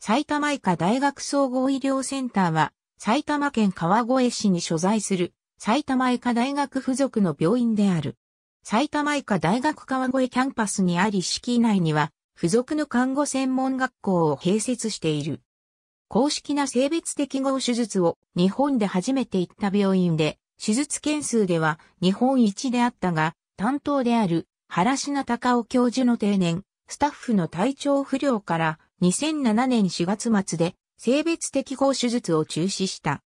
埼玉医科大学総合医療センターは、埼玉県川越市に所在する、埼玉医科大学附属の病院である。埼玉医科大学川越キャンパスにあり敷内には、付属の看護専門学校を併設している。公式な性別適合手術を日本で初めて行った病院で、手術件数では日本一であったが、担当である原品隆夫教授の定年、スタッフの体調不良から2007年4月末で性別適合手術を中止した。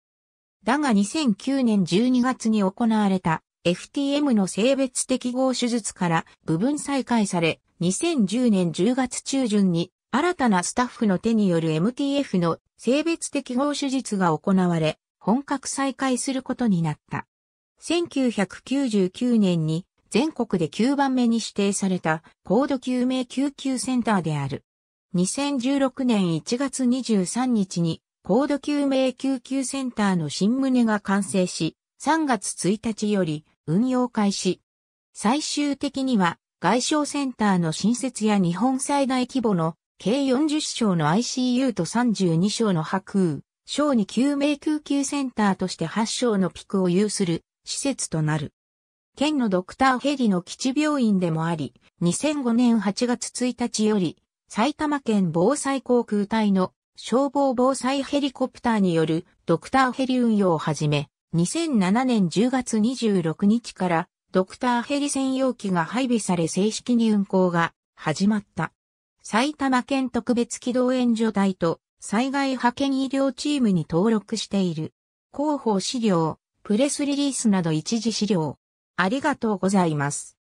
だが2009年12月に行われた FTM の性別適合手術から部分再開され、2010年10月中旬に新たなスタッフの手による MTF の性別適合手術が行われ、本格再開することになった。1999年に全国で9番目に指定された高度救命救急センターである。2016年1月23日に高度救命救急センターの新棟が完成し、3月1日より運用開始。最終的には外傷センターの新設や日本最大規模の計40床の ICU と32床の白雨、小児救命救急センターとして8床のピクを有する施設となる。県のドクターヘリの基地病院でもあり、2005年8月1日より埼玉県防災航空隊の消防防災ヘリコプターによるドクターヘリ運用をはじめ、2007年10月26日からドクターヘリ専用機が配備され正式に運行が始まった。埼玉県特別機動援助隊と災害派遣医療チームに登録している。広報資料、プレスリリースなど一時資料。ありがとうございます。